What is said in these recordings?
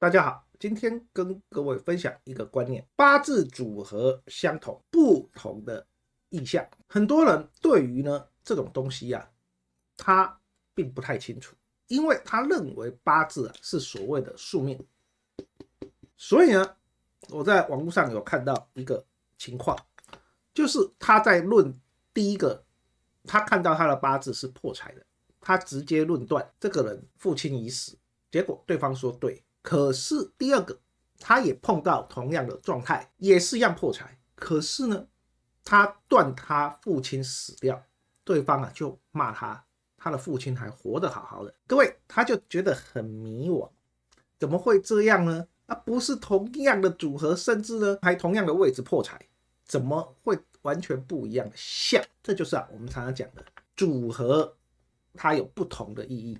大家好，今天跟各位分享一个观念：八字组合相同，不同的意象。很多人对于呢这种东西呀，他并不太清楚，因为他认为八字啊是所谓的宿命。所以呢，我在网络上有看到一个情况，就是他在论第一个，他看到他的八字是破财的，他直接论断这个人父亲已死。结果对方说对。可是第二个，他也碰到同样的状态，也是一样破财。可是呢，他断他父亲死掉，对方啊就骂他，他的父亲还活得好好的。各位，他就觉得很迷惘，怎么会这样呢？啊，不是同样的组合，甚至呢还同样的位置破财，怎么会完全不一样？像这就是啊我们常常讲的组合，它有不同的意义。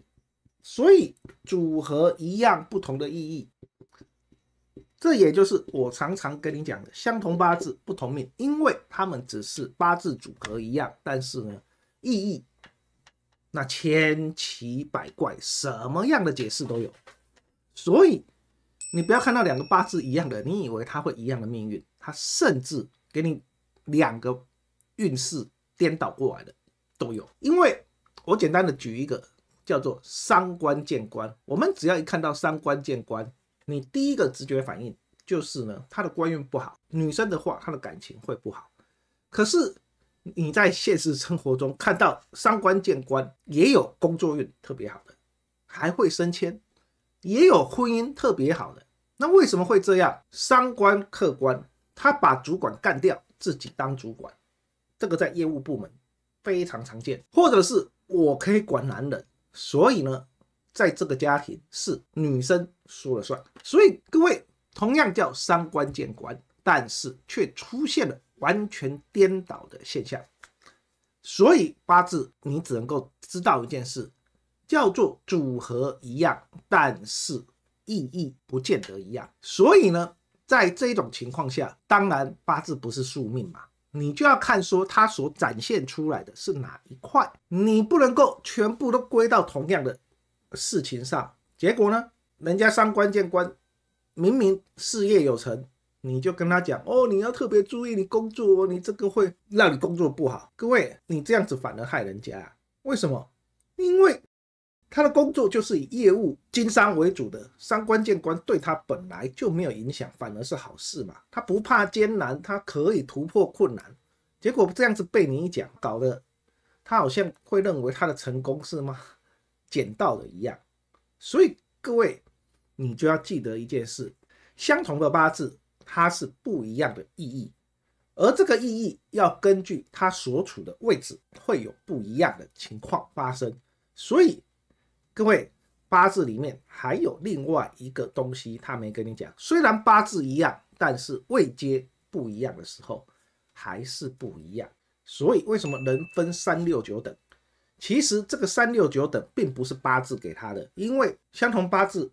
所以组合一样，不同的意义，这也就是我常常跟你讲的，相同八字不同命，因为他们只是八字组合一样，但是呢，意义那千奇百怪，什么样的解释都有。所以你不要看到两个八字一样的，你以为他会一样的命运，他甚至给你两个运势颠倒过来的都有。因为我简单的举一个。叫做三官见官，我们只要一看到三官见官，你第一个直觉反应就是呢，他的官运不好。女生的话，她的感情会不好。可是你在现实生活中看到三官见官，也有工作运特别好的，还会升迁，也有婚姻特别好的。那为什么会这样？三官客官，他把主管干掉，自己当主管，这个在业务部门非常常见。或者是我可以管男人。所以呢，在这个家庭是女生说了算。所以各位，同样叫三观见官，但是却出现了完全颠倒的现象。所以八字你只能够知道一件事，叫做组合一样，但是意义不见得一样。所以呢，在这种情况下，当然八字不是宿命嘛。你就要看说他所展现出来的是哪一块，你不能够全部都归到同样的事情上。结果呢，人家上关键官，明明事业有成，你就跟他讲哦，你要特别注意你工作哦，你这个会让你工作不好。各位，你这样子反而害人家啊？为什么？因为。他的工作就是以业务经商为主的，三官见官对他本来就没有影响，反而是好事嘛。他不怕艰难，他可以突破困难。结果这样子被你一讲，搞得他好像会认为他的成功是吗？捡到了一样。所以各位，你就要记得一件事：相同的八字，它是不一样的意义，而这个意义要根据他所处的位置，会有不一样的情况发生。所以。各位八字里面还有另外一个东西，他没跟你讲。虽然八字一样，但是位阶不一样的时候还是不一样。所以为什么人分三六九等？其实这个三六九等并不是八字给他的，因为相同八字、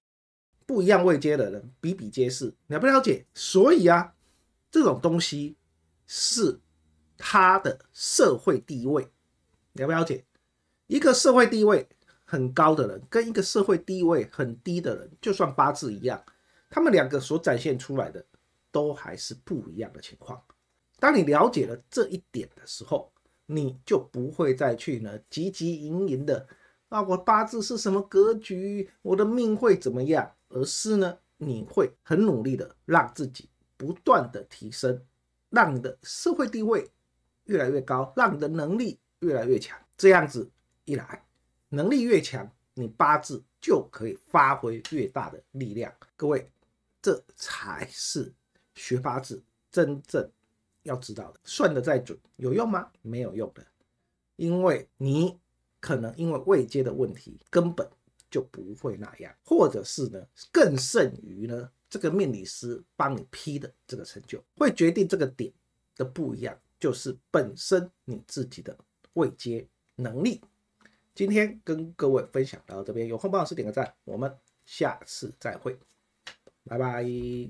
不一样位阶的人比比皆是，了不了解？所以啊，这种东西是他的社会地位，了不了解？一个社会地位。很高的人跟一个社会地位很低的人，就算八字一样，他们两个所展现出来的都还是不一样的情况。当你了解了这一点的时候，你就不会再去呢急急营营的，那我八字是什么格局，我的命会怎么样？而是呢，你会很努力的让自己不断的提升，让你的社会地位越来越高，让你的能力越来越强。这样子一来，能力越强，你八字就可以发挥越大的力量。各位，这才是学八字真正要知道的。算的再准有用吗？没有用的，因为你可能因为未接的问题根本就不会那样，或者是呢更甚于呢这个命理师帮你批的这个成就会决定这个点的不一样，就是本身你自己的未接能力。今天跟各位分享，到这边有空帮老师点个赞，我们下次再会，拜拜。